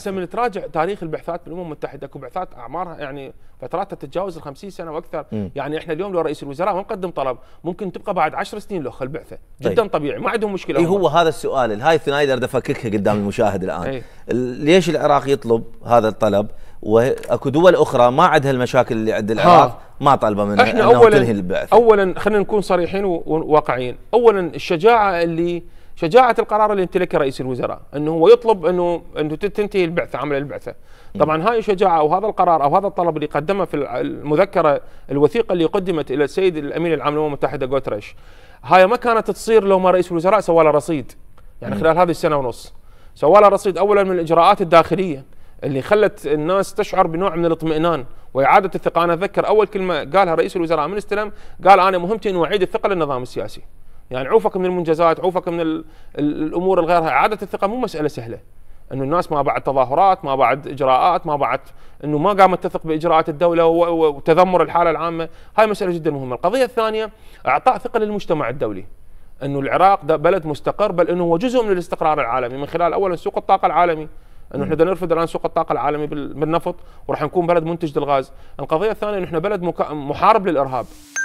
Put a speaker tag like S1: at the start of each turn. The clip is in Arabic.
S1: هسه من تراجع تاريخ البعثات بالامم المتحده اكو بعثات اعمارها يعني فتراتها تتجاوز ال 50 سنه واكثر م. يعني احنا اليوم لو رئيس الوزراء ما نقدم طلب ممكن تبقى بعد 10 سنين لوخ البعثه طيب. جدا طبيعي ما عندهم مشكله اي
S2: هو هذا السؤال الهاي الثنائي بدي افككها قدام إيه. المشاهد الان أي. ليش العراق يطلب هذا الطلب واكو دول اخرى ما عندها المشاكل اللي عند العراق ما طالبه منها احنا اولا تنهي البعث
S1: اولا خلينا نكون صريحين وواقعيين اولا الشجاعه اللي شجاعه القرار اللي امتلكه رئيس الوزراء انه هو يطلب انه انه تنتهي البعثه عمل البعثه طبعا هاي الشجاعه او هذا القرار او هذا الطلب اللي قدمه في المذكره الوثيقه اللي قدمت الى السيد الامين العام للامم المتحده جوتريش. هاي ما كانت تصير لو ما رئيس الوزراء سوى له رصيد يعني خلال هذه السنه ونص سوى له رصيد اولا من الاجراءات الداخليه اللي خلت الناس تشعر بنوع من الاطمئنان واعاده الثقه انا اتذكر اول كلمه قالها رئيس الوزراء من استلم قال انا مهمتي اني اعيد الثقه للنظام السياسي يعني عوفك من المنجزات عوفك من الامور الغيرها اعاده الثقه مو مساله سهله انه الناس ما بعد تظاهرات ما بعد اجراءات ما بعد انه ما قامت تثق باجراءات الدوله وتذمر الحاله العامه هاي مساله جدا مهمه القضيه الثانيه اعطاء ثقه للمجتمع الدولي انه العراق ده بلد مستقر بل انه هو جزء من الاستقرار العالمي من خلال اولا سوق الطاقه العالمي انه احنا نرفض الان سوق الطاقه العالمي بالنفط وراح نكون بلد منتج للغاز، القضيه الثانيه انه احنا بلد محارب للارهاب.